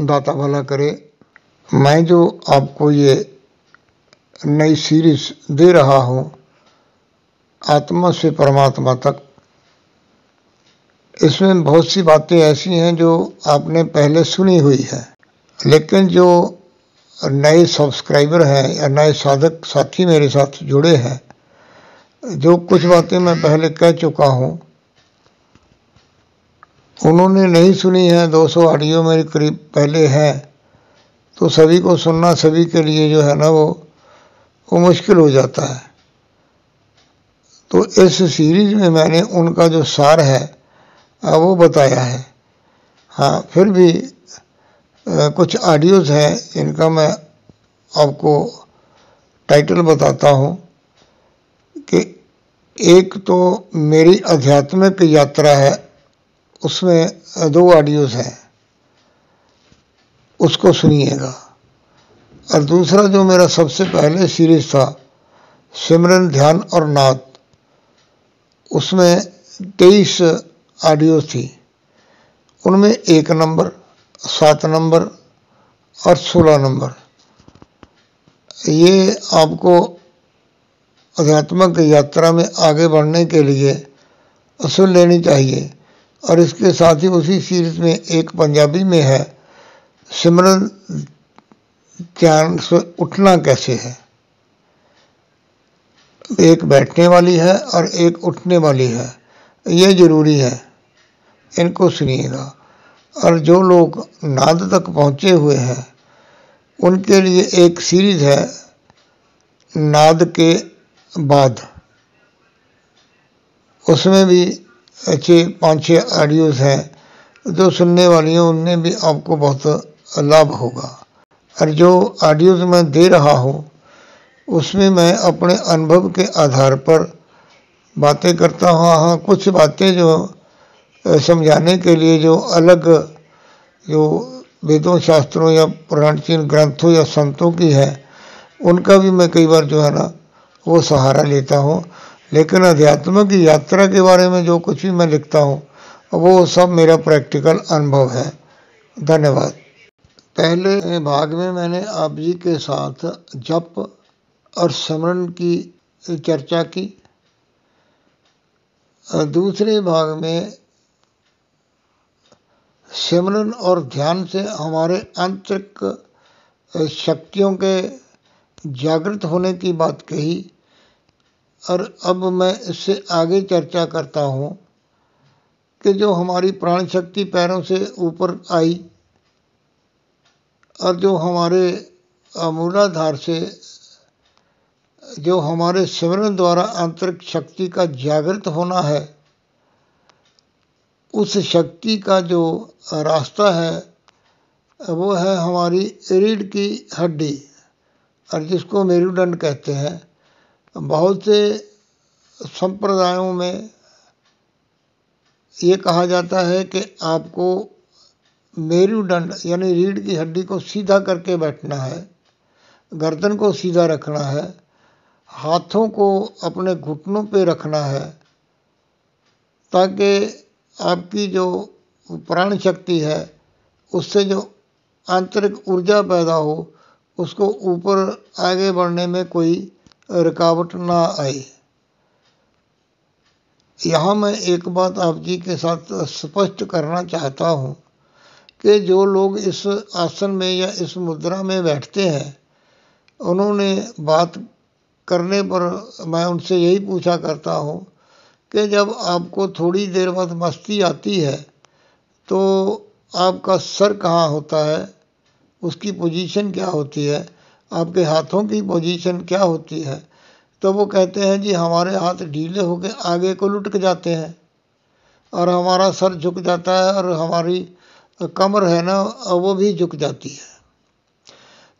दाता भला करे मैं जो आपको ये नई सीरीज दे रहा हूँ आत्मा से परमात्मा तक इसमें बहुत सी बातें ऐसी हैं जो आपने पहले सुनी हुई है लेकिन जो नए सब्सक्राइबर हैं या नए साधक साथी मेरे साथ जुड़े हैं जो कुछ बातें मैं पहले कह चुका हूँ उन्होंने नहीं सुनी है 200 ऑडियो मेरे करीब पहले है तो सभी को सुनना सभी के लिए जो है ना वो वो मुश्किल हो जाता है तो इस सीरीज में मैंने उनका जो सार है वो बताया है हाँ फिर भी कुछ ऑडियोज़ हैं इनका मैं आपको टाइटल बताता हूँ कि एक तो मेरी आध्यात्मिक यात्रा है उसमें दो ऑडियोज हैं उसको सुनिएगा और दूसरा जो मेरा सबसे पहले सीरीज था सिमरन ध्यान और नाद उसमें तेईस ऑडियो थी उनमें एक नंबर सात नंबर और सोलह नंबर ये आपको अध्यात्मक यात्रा में आगे बढ़ने के लिए असल लेनी चाहिए और इसके साथ ही उसी सीरीज में एक पंजाबी में है सिमरन ध्यान से उठना कैसे है एक बैठने वाली है और एक उठने वाली है ये ज़रूरी है इनको सुनिएगा और जो लोग नाद तक पहुँचे हुए हैं उनके लिए एक सीरीज है नाद के बाद उसमें भी अच्छे पाँच छः ऑडियोज़ हैं जो सुनने वाली हैं उनमें भी आपको बहुत लाभ होगा और जो ऑडियोज़ मैं दे रहा हूँ उसमें मैं अपने अनुभव के आधार पर बातें करता हुआ हाँ कुछ बातें जो समझाने के लिए जो अलग जो वेदों शास्त्रों या प्राणचीन ग्रंथों या संतों की है उनका भी मैं कई बार जो है ना वो सहारा लेता हूँ लेकिन अध्यात्म की यात्रा के बारे में जो कुछ भी मैं लिखता हूँ वो सब मेरा प्रैक्टिकल अनुभव है धन्यवाद पहले भाग में मैंने आप जी के साथ जप और स्मरण की चर्चा की दूसरे भाग में सिमरन और ध्यान से हमारे आंतरिक शक्तियों के जागृत होने की बात कही और अब मैं इससे आगे चर्चा करता हूँ कि जो हमारी प्राण शक्ति पैरों से ऊपर आई और जो हमारे मूलाधार से जो हमारे स्मरण द्वारा आंतरिक शक्ति का जागृत होना है उस शक्ति का जो रास्ता है वो है हमारी रीढ़ की हड्डी और जिसको मेरुदंड कहते हैं बहुत से संप्रदायों में ये कहा जाता है कि आपको मेरुदंड यानी रीढ़ की हड्डी को सीधा करके बैठना है गर्दन को सीधा रखना है हाथों को अपने घुटनों पे रखना है ताकि आपकी जो प्राण शक्ति है उससे जो आंतरिक ऊर्जा पैदा हो उसको ऊपर आगे बढ़ने में कोई रुकावट ना आए यहाँ मैं एक बात आप जी के साथ स्पष्ट करना चाहता हूँ कि जो लोग इस आसन में या इस मुद्रा में बैठते हैं उन्होंने बात करने पर मैं उनसे यही पूछा करता हूँ कि जब आपको थोड़ी देर बाद मस्ती आती है तो आपका सर कहाँ होता है उसकी पोजीशन क्या होती है आपके हाथों की पोजीशन क्या होती है तो वो कहते हैं जी हमारे हाथ ढीले हो आगे को लुटक जाते हैं और हमारा सर झुक जाता है और हमारी कमर है ना वो भी झुक जाती है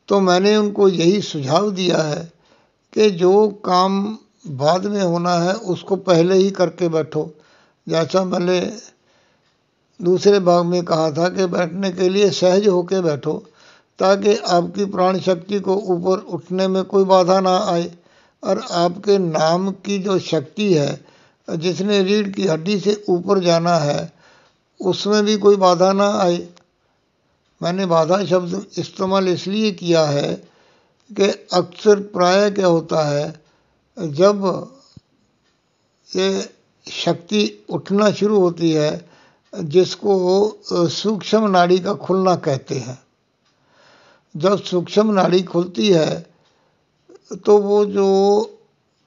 तो मैंने उनको यही सुझाव दिया है कि जो काम बाद में होना है उसको पहले ही करके बैठो जैसा मैंने दूसरे भाग में कहा था कि बैठने के लिए सहज होके बैठो ताकि आपकी प्राण शक्ति को ऊपर उठने में कोई बाधा ना आए और आपके नाम की जो शक्ति है जिसने रीढ़ की हड्डी से ऊपर जाना है उसमें भी कोई बाधा ना आए मैंने बाधा शब्द इस्तेमाल इसलिए किया है कि अक्सर प्राय क्या होता है जब ये शक्ति उठना शुरू होती है जिसको सूक्ष्म नाड़ी का खुलना कहते हैं जब सूक्ष्म नाड़ी खुलती है तो वो जो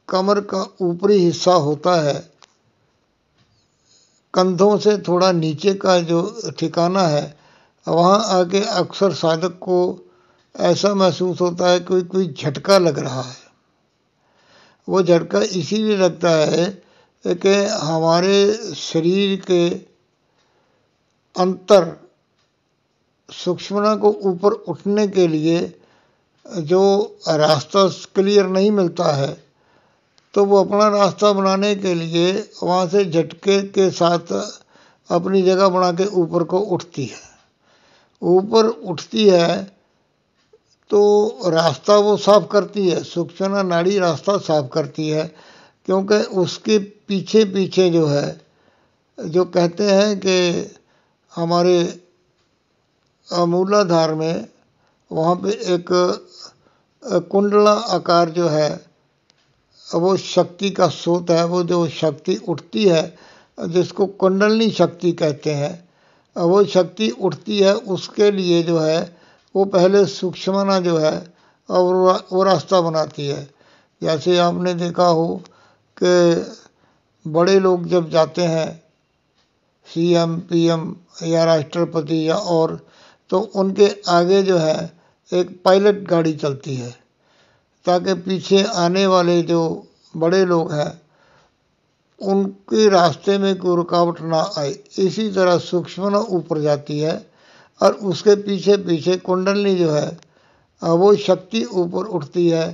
कमर का ऊपरी हिस्सा होता है कंधों से थोड़ा नीचे का जो ठिकाना है वहाँ आके अक्सर साधक को ऐसा महसूस होता है कोई कोई झटका लग रहा है वो झटका इसीलिए लगता है कि हमारे शरीर के अंतर सूक्ष्मणा को ऊपर उठने के लिए जो रास्ता क्लियर नहीं मिलता है तो वो अपना रास्ता बनाने के लिए वहाँ से झटके के साथ अपनी जगह बना के ऊपर को उठती है ऊपर उठती है तो रास्ता वो साफ करती है सूक्ष्मना नाड़ी रास्ता साफ करती है क्योंकि उसके पीछे पीछे जो है जो कहते हैं कि हमारे मूलाधार में वहाँ पे एक कुंडला आकार जो है वो शक्ति का स्रोत है वो जो शक्ति उठती है जिसको कुंडलनी शक्ति कहते हैं वो शक्ति उठती है उसके लिए जो है वो पहले सूक्ष्मना जो है और वो रास्ता बनाती है जैसे आपने देखा हो कि बड़े लोग जब जाते हैं सीएम पीएम या राष्ट्रपति या और तो उनके आगे जो है एक पायलट गाड़ी चलती है ताकि पीछे आने वाले जो बड़े लोग हैं उनके रास्ते में कोई रुकावट ना आए इसी तरह सूक्ष्म ऊपर जाती है और उसके पीछे पीछे कुंडलनी जो है वो शक्ति ऊपर उठती है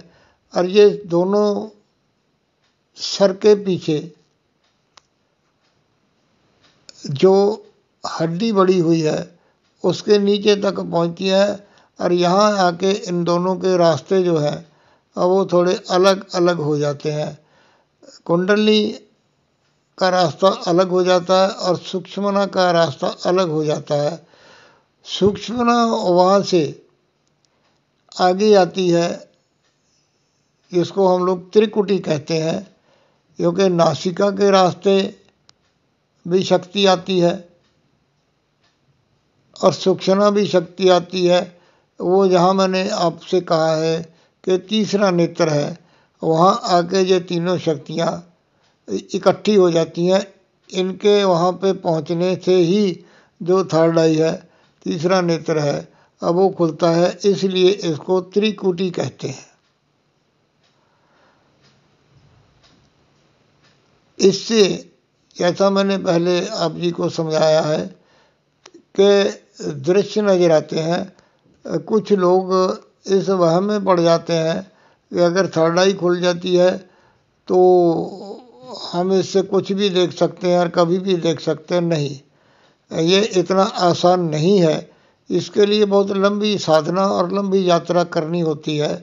और ये दोनों सर के पीछे जो हड्डी बड़ी हुई है उसके नीचे तक पहुंची है और यहाँ आके इन दोनों के रास्ते जो है वो थोड़े अलग अलग हो जाते हैं कुंडली का रास्ता अलग हो जाता है और सूक्ष्मना का रास्ता अलग हो जाता है सूक्ष्मना वहाँ से आगे आती है इसको हम लोग त्रिकुटी कहते हैं क्योंकि नासिका के रास्ते भी शक्ति आती है और सूक्ष्म भी शक्ति आती है वो जहाँ मैंने आपसे कहा है कि तीसरा नेत्र है वहाँ आके ये तीनों शक्तियाँ इकट्ठी हो जाती हैं इनके वहाँ पे पहुँचने से ही जो थर्ड आई है तीसरा नेत्र है अब वो खुलता है इसलिए इसको त्रिकुटी कहते हैं इससे जैसा मैंने पहले आप जी को समझाया है के दृश्य नजर आते हैं कुछ लोग इस वह में पड़ जाते हैं कि अगर थर्ड आई खुल जाती है तो हम इससे कुछ भी देख सकते हैं और कभी भी देख सकते हैं नहीं ये इतना आसान नहीं है इसके लिए बहुत लंबी साधना और लंबी यात्रा करनी होती है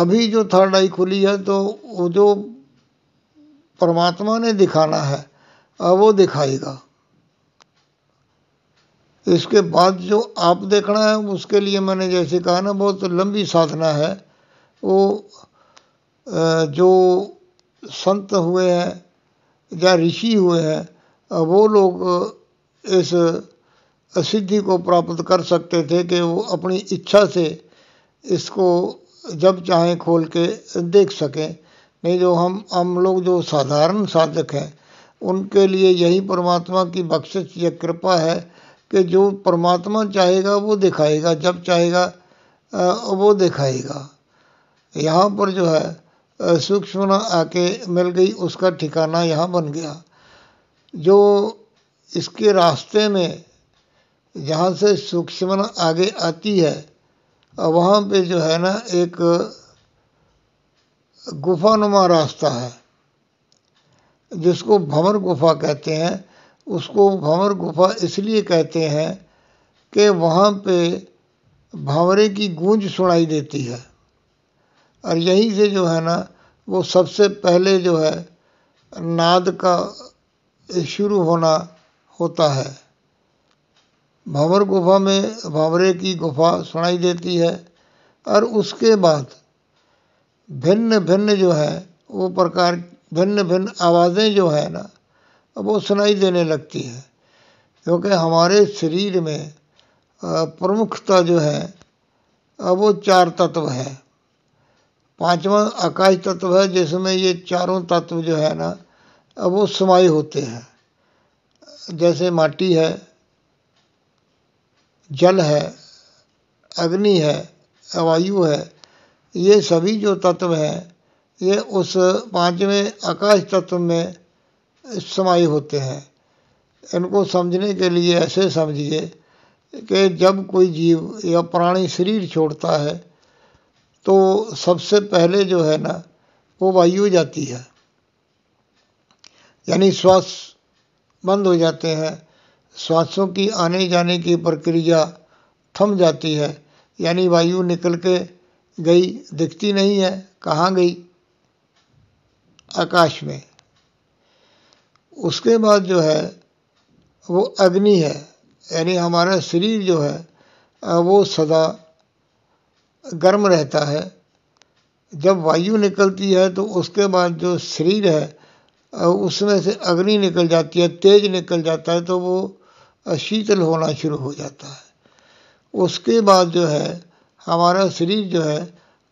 अभी जो थर्ड आई खुली है तो वो जो परमात्मा ने दिखाना है वो दिखाएगा इसके बाद जो आप देखना है उसके लिए मैंने जैसे कहा ना बहुत लंबी साधना है वो जो संत हुए हैं या ऋषि हुए हैं वो लोग इस सिद्धि को प्राप्त कर सकते थे कि वो अपनी इच्छा से इसको जब चाहें खोल के देख सकें नहीं जो तो हम हम लोग जो साधारण साधक हैं उनके लिए यही परमात्मा की बख्शिश या कृपा है कि जो परमात्मा चाहेगा वो दिखाएगा जब चाहेगा वो दिखाएगा यहाँ पर जो है सूक्ष्म आके मिल गई उसका ठिकाना यहाँ बन गया जो इसके रास्ते में जहाँ से सूक्ष्म आगे आती है वहाँ पे जो है ना एक गुफानुमा रास्ता है जिसको भंवर गुफा कहते हैं उसको भंवर गुफा इसलिए कहते हैं कि वहाँ पे भंवरे की गूंज सुनाई देती है और यहीं से जो है ना वो सबसे पहले जो है नाद का शुरू होना होता है भंवर गुफा में भंवरे की गुफा सुनाई देती है और उसके बाद भिन्न भिन्न जो है वो प्रकार भिन्न भिन्न आवाज़ें जो है ना अब वो सुनाई देने लगती है क्योंकि हमारे शरीर में प्रमुखता जो है अब वो चार तत्व है पांचवा आकाश तत्व है जिसमें ये चारों तत्व जो है ना अब वो समाये होते हैं जैसे माटी है जल है अग्नि है वायु है ये सभी जो तत्व हैं ये उस पांचवें आकाश तत्व में समाये होते हैं इनको समझने के लिए ऐसे समझिए कि जब कोई जीव या प्राणी शरीर छोड़ता है तो सबसे पहले जो है ना वो वायु जाती है यानी श्वास बंद हो जाते हैं श्वासों की आने जाने की प्रक्रिया थम जाती है यानी वायु निकल के गई दिखती नहीं है कहाँ गई आकाश में उसके बाद जो है वो अग्नि है यानी हमारा शरीर जो है वो सदा गर्म रहता है जब वायु निकलती है तो उसके बाद जो शरीर है उसमें से अग्नि निकल जाती है तेज निकल जाता है तो वो शीतल होना शुरू हो जाता है उसके बाद जो है हमारा शरीर जो है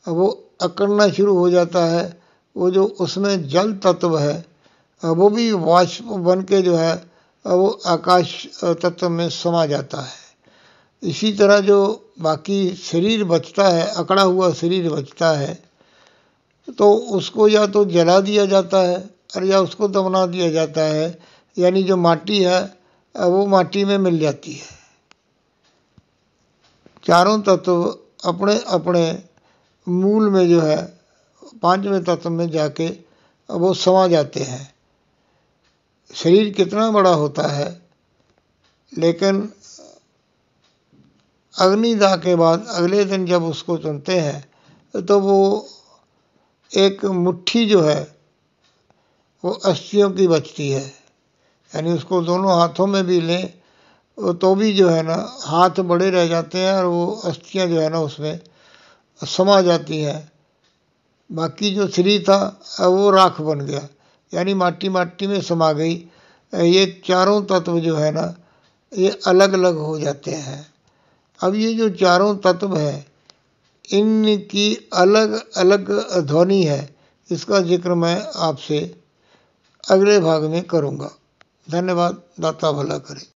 वो अकड़ना शुरू हो जाता है वो जो उसमें जल तत्व है वो भी वाष्प बन के जो है वो आकाश तत्व में समा जाता है इसी तरह जो बाकी शरीर बचता है अकड़ा हुआ शरीर बचता है तो उसको या तो जला दिया जाता है और या उसको दबना दिया जाता है यानी जो माटी है वो माटी में मिल जाती है चारों तत्व अपने अपने मूल में जो है पांचवें तत्व में जाके वो समा जाते हैं शरीर कितना बड़ा होता है लेकिन अग्निदाह के बाद अगले दिन जब उसको चुनते हैं तो वो एक मुट्ठी जो है वो अस्थियों की बचती है यानी उसको दोनों हाथों में भी लें तो भी जो है ना हाथ बड़े रह जाते हैं और वो अस्थियाँ जो है ना उसमें समा जाती हैं बाकी जो श्री था वो राख बन गया यानी माटी माटी में समा गई ये चारों तत्व जो है ना ये अलग अलग हो जाते हैं अब ये जो चारों तत्व हैं इनकी अलग अलग ध्वनि है इसका जिक्र मैं आपसे अगले भाग में करूँगा धन्यवाद दाता भला करे